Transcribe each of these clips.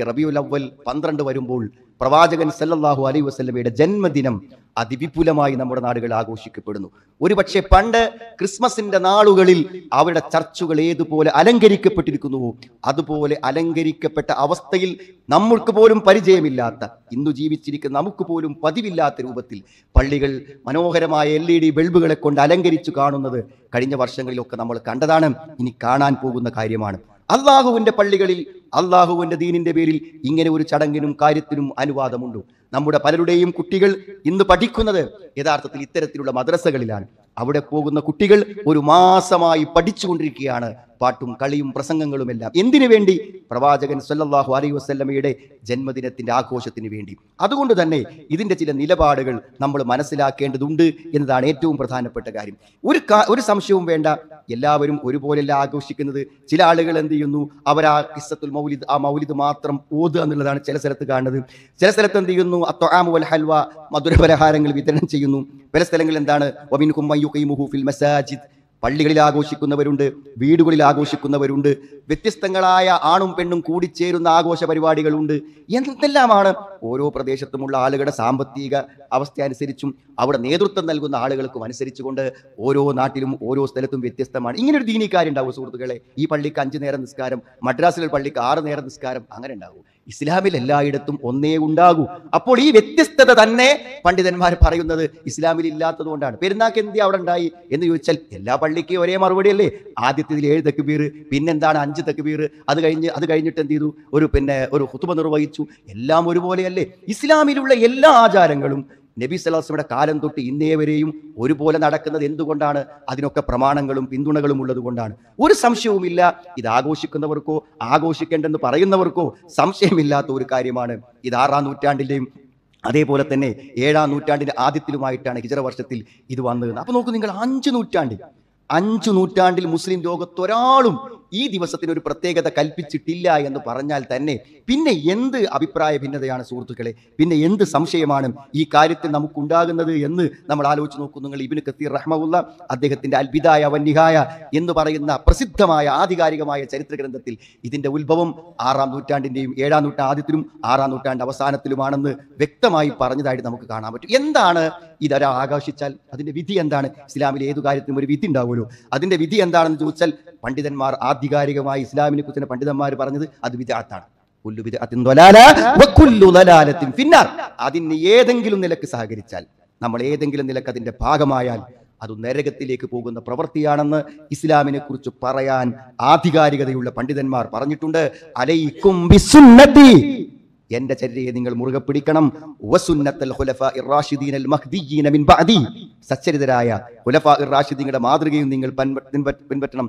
ഈ റബിയുൽ അവൽ പന്ത്രണ്ട് വരുമ്പോൾ പ്രവാചകൻ സല്ലല്ലാഹു അലൈഹി വസല്ലമയുടെ ജന്മദിനം അതിവിപുലമായി നമ്മുടെ നാടുകൾ ആഘോഷിക്കപ്പെടുന്നു ഒരുപക്ഷെ പണ്ട് ക്രിസ്മസിന്റെ നാളുകളിൽ അവരുടെ ചർച്ചുകൾ ഏതുപോലെ അലങ്കരിക്കപ്പെട്ടിരിക്കുന്നുവോ അതുപോലെ അലങ്കരിക്കപ്പെട്ട അവസ്ഥയിൽ നമ്മൾക്ക് പോലും പരിചയമില്ലാത്ത ഇന്നു ജീവിച്ചിരിക്കുന്ന നമുക്ക് പോലും പതിവില്ലാത്ത രൂപത്തിൽ പള്ളികൾ മനോഹരമായ എൽ ഇ ഡി ബൾബുകളെ കൊണ്ട് അലങ്കരിച്ചു കാണുന്നത് കഴിഞ്ഞ വർഷങ്ങളിലൊക്കെ നമ്മൾ കണ്ടതാണ് ഇനി കാണാൻ പോകുന്ന കാര്യമാണ് അള്ളാഹുവിൻ്റെ പള്ളികളിൽ അള്ളാഹുവിൻ്റെ ദീനിൻ്റെ പേരിൽ ഇങ്ങനെ ഒരു ചടങ്ങിനും കാര്യത്തിനും അനുവാദമുണ്ട് നമ്മുടെ പലരുടെയും കുട്ടികൾ ഇന്ന് പഠിക്കുന്നത് യഥാർത്ഥത്തിൽ ഇത്തരത്തിലുള്ള മദ്രസകളിലാണ് അവിടെ പോകുന്ന കുട്ടികൾ ഒരു മാസമായി പഠിച്ചുകൊണ്ടിരിക്കുകയാണ് പാട്ടും കളിയും പ്രസംഗങ്ങളും എല്ലാം എന്തിനു വേണ്ടി പ്രവാചകൻ സല്ലല്ലാഹു അലൈഹി വസ്ലമയുടെ ജന്മദിനത്തിന്റെ ആഘോഷത്തിന് വേണ്ടി അതുകൊണ്ട് തന്നെ ഇതിന്റെ ചില നിലപാടുകൾ നമ്മൾ മനസ്സിലാക്കേണ്ടതുണ്ട് എന്നതാണ് ഏറ്റവും പ്രധാനപ്പെട്ട കാര്യം ഒരു ഒരു സംശയവും വേണ്ട എല്ലാവരും ഒരുപോലെയല്ല ആഘോഷിക്കുന്നത് ചില ആളുകൾ എന്ത് ചെയ്യുന്നു അവർ ആ കിസ്സത്തുൽ മൗലിദ് ആ മൗലിദ് മാത്രം ഓതുക എന്നുള്ളതാണ് ചില സ്ഥലത്ത് കാണുന്നത് ചില സ്ഥലത്ത് എന്ത് ചെയ്യുന്നു അത്വാമു വൽ ഹൽവ മധുരപലഹാരങ്ങൾ വിതരണം ചെയ്യുന്നു പല സ്ഥലങ്ങളിൽ എന്താണ് ഒമിൻ കുമ്മയ്യു ഫിൽ മസാജിദ് പള്ളികളിൽ ആഘോഷിക്കുന്നവരുണ്ട് വീടുകളിൽ ആഘോഷിക്കുന്നവരുണ്ട് വ്യത്യസ്തങ്ങളായ ആണും പെണ്ണും കൂടിച്ചേരുന്ന ആഘോഷ പരിപാടികളുണ്ട് എന്തെല്ലാമാണ് ഓരോ പ്രദേശത്തുമുള്ള ആളുകളുടെ സാമ്പത്തിക അവസ്ഥ അനുസരിച്ചും അവിടെ നേതൃത്വം നൽകുന്ന ആളുകൾക്കും അനുസരിച്ചുകൊണ്ട് ഓരോ നാട്ടിലും ഓരോ സ്ഥലത്തും വ്യത്യസ്തമാണ് ഇങ്ങനൊരു ദീനിക്കാരുണ്ടാവും സുഹൃത്തുക്കളെ ഈ പള്ളിക്ക് അഞ്ച് നേരം നിസ്കാരം മദ്രാസിലെ പള്ളിക്ക് ആറ് നേരം നിസ്കാരം അങ്ങനെ ഉണ്ടാവും ഇസ്ലാമിൽ എല്ലായിടത്തും ഒന്നേ ഉണ്ടാകൂ അപ്പോൾ ഈ വ്യത്യസ്തത തന്നെ പണ്ഡിതന്മാർ പറയുന്നത് ഇസ്ലാമിൽ ഇല്ലാത്തത് കൊണ്ടാണ് പെരുന്നാക്ക് എന്ത് അവിടെ ഉണ്ടായി എന്ന് ചോദിച്ചാൽ എല്ലാ പള്ളിക്കും ഒരേ മറുപടി അല്ലേ ആദ്യത്തിൽ ഏഴ് തെക്കുപീർ പിന്നെന്താണ് അഞ്ച് തെക്കുപീർ അത് കഴിഞ്ഞ് അത് കഴിഞ്ഞിട്ട് എന്ത് ചെയ്തു ഒരു പിന്നെ ഒരു കുത്തുമ നിർവഹിച്ചു എല്ലാം ഒരുപോലെയല്ലേ ഇസ്ലാമിലുള്ള എല്ലാ ആചാരങ്ങളും നബി സലാസ്ലമിയുടെ കാലം തൊട്ട് ഇന്നേ വരെയും ഒരുപോലെ നടക്കുന്നത് എന്തുകൊണ്ടാണ് അതിനൊക്കെ പ്രമാണങ്ങളും പിന്തുണകളും ഉള്ളതുകൊണ്ടാണ് ഒരു സംശയവുമില്ല ഇത് ആഘോഷിക്കുന്നവർക്കോ ആഘോഷിക്കേണ്ടെന്ന് പറയുന്നവർക്കോ സംശയമില്ലാത്ത ഒരു കാര്യമാണ് ഇത് ആറാം നൂറ്റാണ്ടിൻ്റെയും അതേപോലെ തന്നെ ഏഴാം നൂറ്റാണ്ടിൻ്റെ ആദ്യത്തിലുമായിട്ടാണ് ഹിജറ വർഷത്തിൽ ഇത് വന്നത് അപ്പോൾ നോക്കൂ നിങ്ങൾ അഞ്ച് നൂറ്റാണ്ടിൽ അഞ്ചു നൂറ്റാണ്ടിൽ മുസ്ലിം ലോകത്തൊരാളും ഈ ദിവസത്തിന് ഒരു പ്രത്യേകത കൽപ്പിച്ചിട്ടില്ല എന്ന് പറഞ്ഞാൽ തന്നെ പിന്നെ എന്ത് അഭിപ്രായ ഭിന്നതയാണ് സുഹൃത്തുക്കളെ പിന്നെ എന്ത് സംശയമാണ് ഈ കാര്യത്തിൽ നമുക്കുണ്ടാകുന്നത് എന്ന് നമ്മൾ ആലോചിച്ച് നോക്കുന്നു നിങ്ങൾ ഇബിന് കത്തീർ റഹ്മുള്ള അദ്ദേഹത്തിന്റെ അത്ഭുതായ വന്യഹായ എന്ന് പറയുന്ന പ്രസിദ്ധമായ ആധികാരികമായ ചരിത്ര ഗ്രന്ഥത്തിൽ ഇതിന്റെ ഉത്ഭവം ആറാം നൂറ്റാണ്ടിന്റെയും ഏഴാം നൂറ്റാണ്ട് ആദ്യത്തിലും ആറാം നൂറ്റാണ്ട് അവസാനത്തിലുമാണെന്ന് വ്യക്തമായി പറഞ്ഞതായിട്ട് നമുക്ക് കാണാൻ പറ്റും എന്താണ് ഇതൊരാ ആകാശിച്ചാൽ അതിൻ്റെ വിധി എന്താണ് ഇസ്ലാമിൽ ഏതു കാര്യത്തിനും ഒരു വിധി ഉണ്ടാവുമല്ലോ അതിൻ്റെ വിധി എന്താണെന്ന് ചോദിച്ചാൽ പണ്ഡിതന്മാർ ആധികാരികമായി ഇസ്ലാമിനെ കുറിച്ച് പണ്ഡിതന്മാർ പറഞ്ഞത് അത് വിദാത്താണ് ഫിന്നാർ അതിന് ഏതെങ്കിലും നിലക്ക് സഹകരിച്ചാൽ നമ്മൾ ഏതെങ്കിലും നിലക്ക് അതിൻ്റെ ഭാഗമായാൽ അത് നരകത്തിലേക്ക് പോകുന്ന പ്രവൃത്തിയാണെന്ന് ഇസ്ലാമിനെ കുറിച്ച് പറയാൻ ആധികാരികതയുള്ള പണ്ഡിതന്മാർ പറഞ്ഞിട്ടുണ്ട് അലൈക്കും എന്റെ ചര്യയെ നിങ്ങൾ മുറുകെ പിടിക്കണം സച്ചരിതരായ മാതൃകയും നിങ്ങൾ പിൻപറ്റണം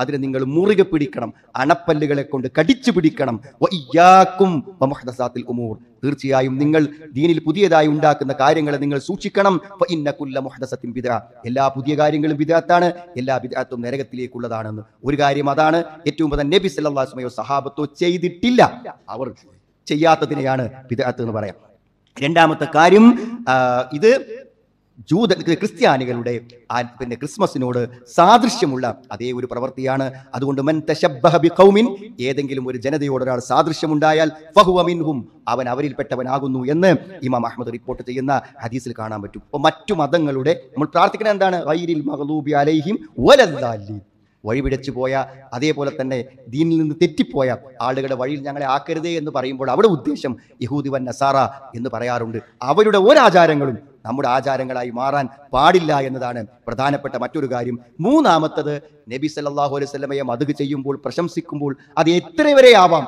അതിനെ നിങ്ങൾ മുറുകെ പിടിക്കണം അണപ്പല്ലുകളെ കൊണ്ട് കടിച്ചു പിടിക്കണം ഉമൂർ തീർച്ചയായും നിങ്ങൾ ദീനിൽ പുതിയതായി ഉണ്ടാക്കുന്ന കാര്യങ്ങളെ നിങ്ങൾ സൂക്ഷിക്കണം എല്ലാ പുതിയ കാര്യങ്ങളും ബിദാത്താണ് എല്ലാ ബിദാത്തും നരകത്തിലേക്കുള്ളതാണെന്ന് ഒരു കാര്യം അതാണ് ഏറ്റവും പ്രധാന നബി സല്ലാസ്മയോ സഹാബത്തോ ചെയ്തിട്ടില്ല അവർ ചെയ്യാത്തതിനെയാണ് ബിദാത്ത് എന്ന് പറയാം രണ്ടാമത്തെ കാര്യം ഇത് ജൂത ക്രിസ്ത്യാനികളുടെ പിന്നെ ക്രിസ്മസിനോട് സാദൃശ്യമുള്ള അതേ ഒരു പ്രവൃത്തിയാണ് അതുകൊണ്ട് മൻ ബി കൗമിൻ ഏതെങ്കിലും ഒരു ജനതയോട് ഒരാൾ സാദൃശ്യമുണ്ടായാൽ മിൻഹും അവൻ അവരിൽപ്പെട്ടവനാകുന്നു എന്ന് ഇമാം അഹമ്മദ് റിപ്പോർട്ട് ചെയ്യുന്ന ഹദീസിൽ കാണാൻ പറ്റും ഇപ്പൊ മറ്റു മതങ്ങളുടെ നമ്മൾ പ്രാർത്ഥിക്കുന്നത് എന്താണ് വൈരിൽ മഹദൂബി അലൈഹിം വലദ്ദാലിൻ വഴിപിടച്ചു പോയ അതേപോലെ തന്നെ ദീനിൽ നിന്ന് തെറ്റിപ്പോയ ആളുകളുടെ വഴിയിൽ ഞങ്ങളെ ആക്കരുതേ എന്ന് പറയുമ്പോൾ അവിടെ ഉദ്ദേശം യഹൂദി വൻ നസാറ എന്ന് പറയാറുണ്ട് അവരുടെ ഓരാചാരങ്ങളും നമ്മുടെ ആചാരങ്ങളായി മാറാൻ പാടില്ല എന്നതാണ് പ്രധാനപ്പെട്ട മറ്റൊരു കാര്യം മൂന്നാമത്തത് നബി സല്ലാഹു അലൈഹി സ്വലമയെ മതുക് ചെയ്യുമ്പോൾ പ്രശംസിക്കുമ്പോൾ അത് എത്ര വരെ ആവാം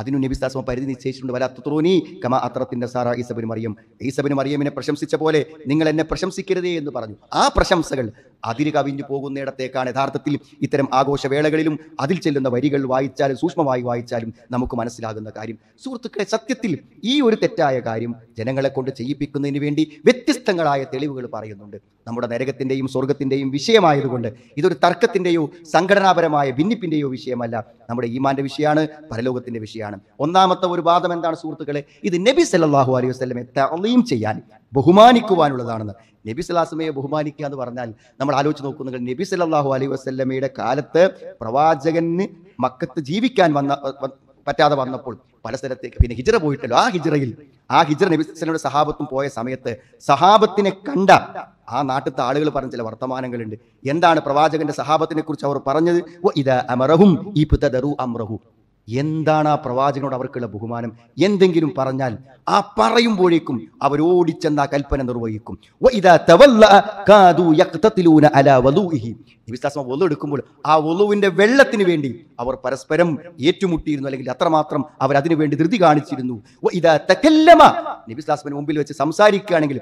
അതിനു നബി സാസ്മ പരിധി നിശ്ചയിച്ചിട്ടുണ്ട് വല തുത്രോനി കമ അത്രത്തിൻ്റെ സാറ ഈസബിന് മറിയം ഈസബിന് മറിയമിനെ പ്രശംസിച്ച പോലെ നിങ്ങൾ എന്നെ പ്രശംസിക്കരുതേ എന്ന് പറഞ്ഞു ആ പ്രശംസകൾ അതിര് കവിഞ്ഞു പോകുന്നിടത്തേക്കാണ് യഥാർത്ഥത്തിൽ ഇത്തരം ആഘോഷവേളകളിലും അതിൽ ചെല്ലുന്ന വരികൾ വായിച്ചാലും സൂക്ഷ്മമായി വായിച്ചാലും നമുക്ക് മനസ്സിലാകുന്ന കാര്യം സുഹൃത്തുക്കളെ സത്യത്തിൽ ഈ ഒരു തെറ്റായ കാര്യം ജനങ്ങളെ കൊണ്ട് ചെയ്യിപ്പിക്കുന്നതിന് വേണ്ടി വ്യത്യസ്തങ്ങളായ തെളിവുകൾ പറയുന്നുണ്ട് നമ്മുടെ നരകത്തിൻ്റെയും സ്വർഗത്തിൻ്റെയും വിഷയമായതുകൊണ്ട് ഇതൊരു തർക്കത്തിൻ്റെയോ സംഘടനാപരമായ ഭിന്നിപ്പിൻ്റെയോ വിഷയമല്ല നമ്മുടെ ഈമാൻ്റെ വിഷയമാണ് പരലോകത്തിൻ്റെ വിഷയമാണ് ഒന്നാമത്തെ ഒരു വാദം എന്താണ് സുഹൃത്തുക്കളെ ഇത് നബി സല്ലാഹു അലൈഹി വസ്ലമെ തളയും ചെയ്യാൻ ബഹുമാനിക്കുവാനുള്ളതാണെന്ന് നബി സ്വലാസ്മയെ ബഹുമാനിക്കുക എന്ന് പറഞ്ഞാൽ നമ്മൾ ആലോചിച്ച് നോക്കുന്നത് നബി സലാഹു അലൈ വസ്ല്ലമയുടെ കാലത്ത് പ്രവാചകന് മക്കത്ത് ജീവിക്കാൻ വന്ന പറ്റാതെ വന്നപ്പോൾ പല സ്ഥലത്തേക്ക് പിന്നെ ഹിജറ പോയിട്ടല്ലോ ആ ഹിജറയിൽ ആ ഹിജറ നബിസ്ലയുടെ സഹാബത്തും പോയ സമയത്ത് സഹാബത്തിനെ കണ്ട ആ നാട്ടിലത്തെ ആളുകൾ പറഞ്ഞ ചില വർത്തമാനങ്ങളുണ്ട് എന്താണ് പ്രവാചകന്റെ സഹാബത്തിനെ കുറിച്ച് അവർ പറഞ്ഞത് ഇതാ അമറഹും ഈ പുതദറു എന്താണ് ആ പ്രവാചകനോട് അവർക്കുള്ള ബഹുമാനം എന്തെങ്കിലും പറഞ്ഞാൽ ആ പറയുമ്പോഴേക്കും അവരോടിച്ചെന്ന കൽപ്പന നിർവഹിക്കും വലു എടുക്കുമ്പോൾ ആ ഒലുവിന്റെ വെള്ളത്തിന് വേണ്ടി അവർ പരസ്പരം ഏറ്റുമുട്ടിയിരുന്നു അല്ലെങ്കിൽ അത്രമാത്രം അവർ അതിനു വേണ്ടി ധൃതി കാണിച്ചിരുന്നു മുമ്പിൽ വെച്ച് സംസാരിക്കുകയാണെങ്കിൽ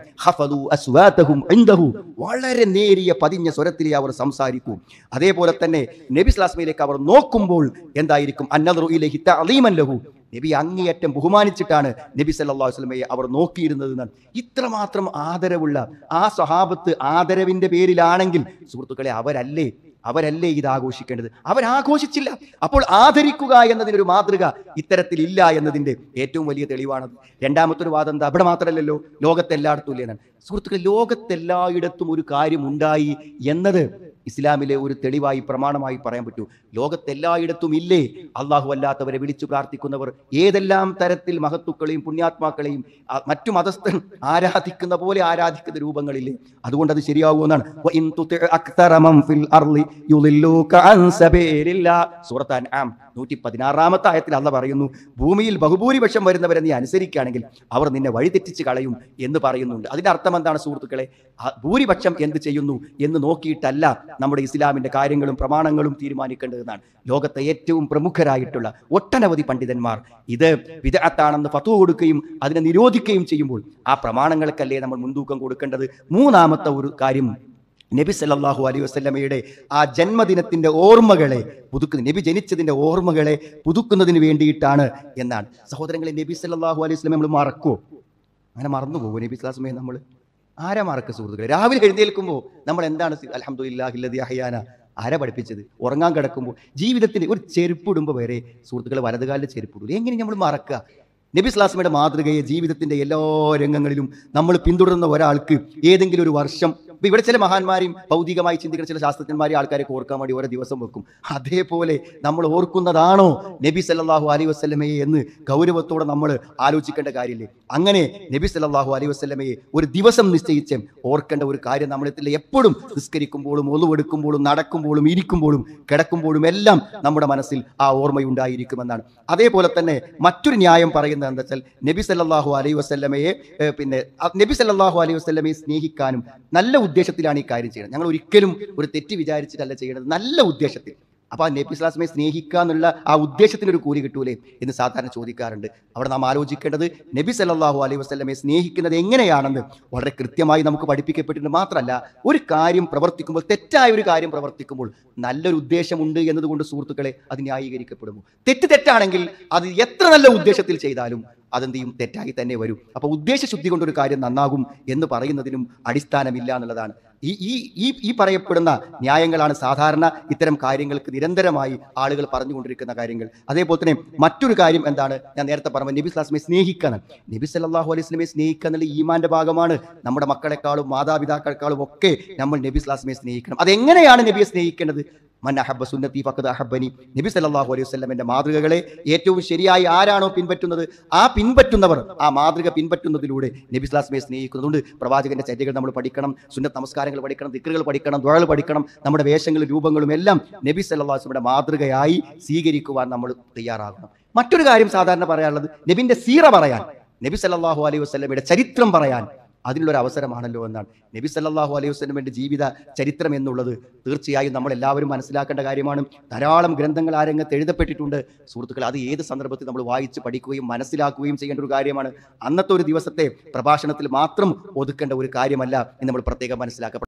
വളരെ നേരിയ പതിഞ്ഞ സ്വരത്തിലേ അവർ സംസാരിക്കും അതേപോലെ തന്നെ നബിസ്ലാസ്മയിലേക്ക് അവർ നോക്കുമ്പോൾ എന്തായിരിക്കും അന്നദറു ലഹു നബി അങ്ങേയറ്റം ബഹുമാനിച്ചിട്ടാണ് നബി അലൈഹി വസ്ലമയെ അവർ നോക്കിയിരുന്നത് എന്നാണ് ഇത്രമാത്രം ആദരവുള്ള ആ സ്വഹാബത്ത് ആദരവിന്റെ പേരിലാണെങ്കിൽ സുഹൃത്തുക്കളെ അവരല്ലേ അവരല്ലേ ഇത് ആഘോഷിക്കേണ്ടത് അവരാഘോഷിച്ചില്ല അപ്പോൾ ആദരിക്കുക എന്നതിനൊരു മാതൃക ഇത്തരത്തിൽ ഇല്ല എന്നതിൻ്റെ ഏറ്റവും വലിയ തെളിവാണത് രണ്ടാമത്തെ ഒരു വാദം എന്താ അവിടെ മാത്രമല്ലല്ലോ ലോകത്തെല്ലായിടത്തും ഇല്ലേ എന്നാണ് സുഹൃത്തുക്കൾ ലോകത്തെല്ലായിടത്തും ഒരു കാര്യം ഉണ്ടായി എന്നത് ഇസ്ലാമിലെ ഒരു തെളിവായി പ്രമാണമായി പറയാൻ പറ്റൂ ലോകത്തെല്ലായിടത്തും ഇല്ലേ അള്ളാഹു അല്ലാത്തവരെ വിളിച്ചു പ്രാർത്ഥിക്കുന്നവർ ഏതെല്ലാം തരത്തിൽ മഹത്തുക്കളെയും പുണ്യാത്മാക്കളെയും മറ്റു മതസ്ഥർ ആരാധിക്കുന്ന പോലെ ആരാധിക്കുന്ന രൂപങ്ങളില്ലേ അതുകൊണ്ട് അത് ശരിയാകുമെന്നാണ് നൂറ്റി പതിനാറാമത്തെ ആയത്തിൽ അള്ള പറയുന്നു ഭൂമിയിൽ ബഹുഭൂരിപക്ഷം വരുന്നവരെ നീ അനുസരിക്കുകയാണെങ്കിൽ അവർ നിന്നെ വഴിതെറ്റിച്ച് കളയും എന്ന് പറയുന്നുണ്ട് അതിൻ്റെ അർത്ഥം എന്താണ് സുഹൃത്തുക്കളെ ഭൂരിപക്ഷം എന്ത് ചെയ്യുന്നു എന്ന് നോക്കിയിട്ടല്ല നമ്മുടെ ഇസ്ലാമിൻ്റെ കാര്യങ്ങളും പ്രമാണങ്ങളും തീരുമാനിക്കേണ്ടതെന്നാണ് ലോകത്തെ ഏറ്റവും പ്രമുഖരായിട്ടുള്ള ഒട്ടനവധി പണ്ഡിതന്മാർ ഇത് വിദഗ്ധാണെന്ന് ഫത്വ കൊടുക്കുകയും അതിനെ നിരോധിക്കുകയും ചെയ്യുമ്പോൾ ആ പ്രമാണങ്ങൾക്കല്ലേ നമ്മൾ മുൻതൂക്കം കൊടുക്കേണ്ടത് മൂന്നാമത്തെ ഒരു കാര്യം നബി സല്ലാഹു അലൈ വസ്ലമയുടെ ആ ജന്മദിനത്തിൻ്റെ ഓർമ്മകളെ പുതുക്കുന്ന നബി ജനിച്ചതിൻ്റെ ഓർമ്മകളെ പുതുക്കുന്നതിന് വേണ്ടിയിട്ടാണ് എന്നാണ് സഹോദരങ്ങളെ നബി സല്ലാഹു അലൈഹി വസ്ലമെ നമ്മൾ മറക്കുമോ അങ്ങനെ മറന്നു പോകും നബി സ്വലാസ്മയെ നമ്മൾ ആരാ മറക്ക സുഹൃത്തുക്കൾ രാവിലെ എഴുന്നേൽക്കുമ്പോൾ നമ്മൾ എന്താണ് അലഹമുല്ലാഹില്ലതി അഹയാന ആരാ പഠിപ്പിച്ചത് ഉറങ്ങാൻ കിടക്കുമ്പോൾ ജീവിതത്തിന് ഒരു ചെരുപ്പിടുമ്പോൾ വരെ സുഹൃത്തുക്കളെ വലതുകാലിൽ ചെരുപ്പിടൂല എങ്ങനെ നമ്മൾ മറക്കുക നബി സ്ലാസ്മയുടെ മാതൃകയെ ജീവിതത്തിൻ്റെ എല്ലാ രംഗങ്ങളിലും നമ്മൾ പിന്തുടരുന്ന ഒരാൾക്ക് ഏതെങ്കിലും ഒരു വർഷം അപ്പൊ ഇവിടെ ചില മഹാന്മാരെയും ഭൗതികമായി ചിന്തിക്കുന്ന ചില ശാസ്ത്രജ്ഞന്മാരെ ആൾക്കാരെ ഓർക്കാൻ വേണ്ടി ഓരോ ദിവസം വെക്കും അതേപോലെ നമ്മൾ ഓർക്കുന്നതാണോ നബി സല്ലാഹു അലൈ വസ്ലമയെ എന്ന് ഗൗരവത്തോടെ നമ്മൾ ആലോചിക്കേണ്ട കാര്യമില്ലേ അങ്ങനെ നബി സല്ലാഹു അലൈ വസ്ലമയെ ഒരു ദിവസം നിശ്ചയിച്ച് ഓർക്കേണ്ട ഒരു കാര്യം നമ്മളിടത്തിൽ എപ്പോഴും നിസ്കരിക്കുമ്പോഴും ഒളിവെടുക്കുമ്പോഴും നടക്കുമ്പോഴും ഇരിക്കുമ്പോഴും കിടക്കുമ്പോഴും എല്ലാം നമ്മുടെ മനസ്സിൽ ആ ഓർമ്മയുണ്ടായിരിക്കുമെന്നാണ് അതേപോലെ തന്നെ മറ്റൊരു ന്യായം പറയുന്നത് എന്താ വെച്ചാൽ നബി സല്ലാഹു അലൈ വസ്ലമയെ പിന്നെ നബി സല്ലാഹു അലൈ വസ്ലമയെ സ്നേഹിക്കാനും നല്ല ഉദ്ദേശത്തിലാണ് ഈ കാര്യം ചെയ്യുന്നത് ഞങ്ങൾ ഒരിക്കലും ഒരു തെറ്റ് വിചാരിച്ചിട്ടല്ല ചെയ്യുന്നത് നല്ല ഉദ്ദേശത്തിൽ അപ്പോൾ ആ നബി ഇസ്ലാസ്മെ സ്നേഹിക്കുക എന്നുള്ള ആ ഉദ്ദേശത്തിന് ഒരു കൂലി കിട്ടൂലേ എന്ന് സാധാരണ ചോദിക്കാറുണ്ട് അവിടെ നാം ആലോചിക്കേണ്ടത് നബി സല്ലാഹു അലൈഹി വസ്ലമെ സ്നേഹിക്കുന്നത് എങ്ങനെയാണെന്ന് വളരെ കൃത്യമായി നമുക്ക് പഠിപ്പിക്കപ്പെട്ടിട്ട് മാത്രമല്ല ഒരു കാര്യം പ്രവർത്തിക്കുമ്പോൾ തെറ്റായ ഒരു കാര്യം പ്രവർത്തിക്കുമ്പോൾ നല്ലൊരു ഉദ്ദേശമുണ്ട് എന്നതുകൊണ്ട് സുഹൃത്തുക്കളെ അത് ന്യായീകരിക്കപ്പെടുമോ തെറ്റ് തെറ്റാണെങ്കിൽ അത് എത്ര നല്ല ഉദ്ദേശത്തിൽ ചെയ്താലും അതെന്ത് ചെയ്യും തെറ്റായി തന്നെ വരും അപ്പോൾ ഉദ്ദേശശുദ്ധി കൊണ്ടൊരു കാര്യം നന്നാകും എന്ന് പറയുന്നതിനും അടിസ്ഥാനമില്ല എന്നുള്ളതാണ് ഈ ഈ ഈ ഈ പറയപ്പെടുന്ന ന്യായങ്ങളാണ് സാധാരണ ഇത്തരം കാര്യങ്ങൾക്ക് നിരന്തരമായി ആളുകൾ പറഞ്ഞുകൊണ്ടിരിക്കുന്ന കാര്യങ്ങൾ അതേപോലെ തന്നെ മറ്റൊരു കാര്യം എന്താണ് ഞാൻ നേരത്തെ പറഞ്ഞ നബി സ്ലാസ്മെ സ്നേഹിക്കണം നബി സല്ലാഹു അലൈഹി സ്വലമെ സ്നേഹിക്കുക എന്നുള്ള ഈമാന്റെ ഭാഗമാണ് നമ്മുടെ മക്കളെക്കാളും മാതാപിതാക്കളെക്കാളും ഒക്കെ നമ്മൾ നബി സ്ലാസ്മെ സ്നേഹിക്കണം അതെങ്ങനെയാണ് നബിയെ സ്നേഹിക്കേണ്ടത് മന്നഹബ സുന്നത്തി ഫക്കത് അഹബനി നബി സല്ലാഹു അലൈഹി വസ്ലമിൻ്റെ മാതൃകകളെ ഏറ്റവും ശരിയായി ആരാണോ പിൻപറ്റുന്നത് ആ പിൻപറ്റുന്നവർ ആ മാതൃക പിൻപറ്റുന്നതിലൂടെ നബി വസല്ലമയെ സ്നേഹിക്കുന്നതുകൊണ്ട് പ്രവാചകന്റെ ചര്യകൾ നമ്മൾ പഠിക്കണം സുന്നത്ത് നമസ്കാരങ്ങൾ പഠിക്കണം ദിക്റുകൾ പഠിക്കണം ദുആകൾ പഠിക്കണം നമ്മുടെ വേഷങ്ങളും രൂപങ്ങളും എല്ലാം നബി അലൈഹി വസല്ലമയുടെ മാതൃകയായി സ്വീകരിക്കുവാൻ നമ്മൾ തയ്യാറാകണം മറ്റൊരു കാര്യം സാധാരണ പറയാനുള്ളത് നബിൻ്റെ സീറ പറയാൻ നബി സല്ലാഹു അലൈഹി വസ്ലമിയുടെ ചരിത്രം പറയാൻ അതിനുള്ളൊരു അവസരമാണല്ലോ എന്നാണ് നബി സല്ലാഹു അലൈഹി വസ്ലമിൻ്റെ ജീവിത ചരിത്രം എന്നുള്ളത് തീർച്ചയായും നമ്മൾ എല്ലാവരും മനസ്സിലാക്കേണ്ട കാര്യമാണ് ധാരാളം ഗ്രന്ഥങ്ങൾ ആ രംഗത്ത് എഴുതപ്പെട്ടിട്ടുണ്ട് സുഹൃത്തുക്കൾ അത് ഏത് സന്ദർഭത്തിൽ നമ്മൾ വായിച്ച് പഠിക്കുകയും മനസ്സിലാക്കുകയും ചെയ്യേണ്ട ഒരു കാര്യമാണ് അന്നത്തെ ഒരു ദിവസത്തെ പ്രഭാഷണത്തിൽ മാത്രം ഒതുക്കേണ്ട ഒരു കാര്യമല്ല എന്ന് നമ്മൾ പ്രത്യേകം മനസ്സിലാക്കപ്പെടും